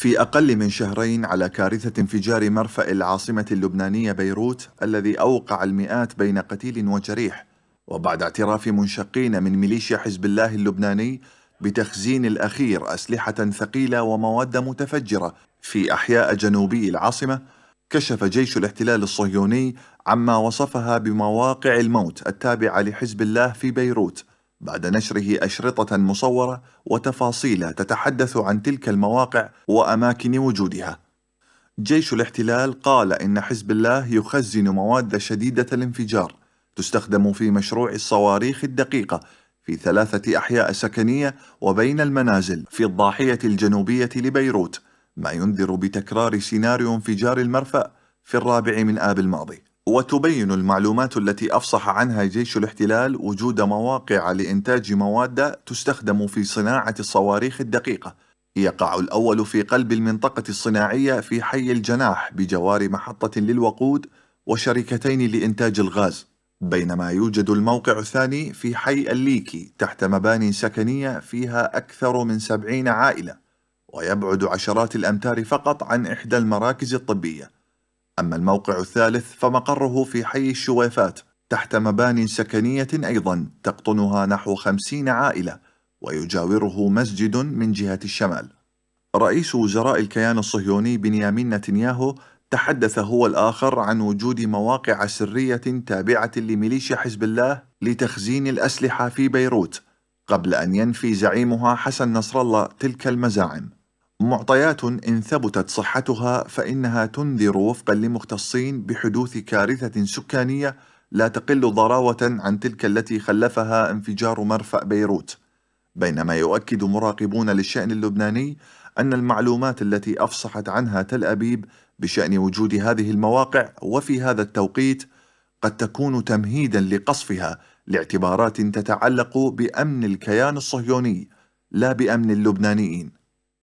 في أقل من شهرين على كارثة انفجار مرفأ العاصمة اللبنانية بيروت الذي أوقع المئات بين قتيل وجريح وبعد اعتراف منشقين من ميليشيا حزب الله اللبناني بتخزين الأخير أسلحة ثقيلة ومواد متفجرة في أحياء جنوبي العاصمة كشف جيش الاحتلال الصهيوني عما وصفها بمواقع الموت التابعة لحزب الله في بيروت بعد نشره أشرطة مصورة وتفاصيل تتحدث عن تلك المواقع وأماكن وجودها. جيش الاحتلال قال إن حزب الله يخزن مواد شديدة الانفجار تستخدم في مشروع الصواريخ الدقيقة في ثلاثة أحياء سكنية وبين المنازل في الضاحية الجنوبية لبيروت، ما ينذر بتكرار سيناريو انفجار المرفأ في الرابع من آب الماضي. وتبين المعلومات التي أفصح عنها جيش الاحتلال وجود مواقع لإنتاج مواد تستخدم في صناعة الصواريخ الدقيقة يقع الأول في قلب المنطقة الصناعية في حي الجناح بجوار محطة للوقود وشركتين لإنتاج الغاز بينما يوجد الموقع الثاني في حي الليكي تحت مباني سكنية فيها أكثر من سبعين عائلة ويبعد عشرات الأمتار فقط عن إحدى المراكز الطبية أما الموقع الثالث فمقره في حي الشويفات تحت مبان سكنية أيضا تقطنها نحو خمسين عائلة ويجاوره مسجد من جهة الشمال رئيس وزراء الكيان الصهيوني بنيامين نتنياهو تحدث هو الآخر عن وجود مواقع سرية تابعة لميليشيا حزب الله لتخزين الأسلحة في بيروت قبل أن ينفي زعيمها حسن نصر الله تلك المزاعم معطيات إن ثبتت صحتها فإنها تنذر وفقا لمختصين بحدوث كارثة سكانية لا تقل ضراوة عن تلك التي خلفها انفجار مرفأ بيروت بينما يؤكد مراقبون للشأن اللبناني أن المعلومات التي أفصحت عنها تل أبيب بشأن وجود هذه المواقع وفي هذا التوقيت قد تكون تمهيدا لقصفها لاعتبارات تتعلق بأمن الكيان الصهيوني لا بأمن اللبنانيين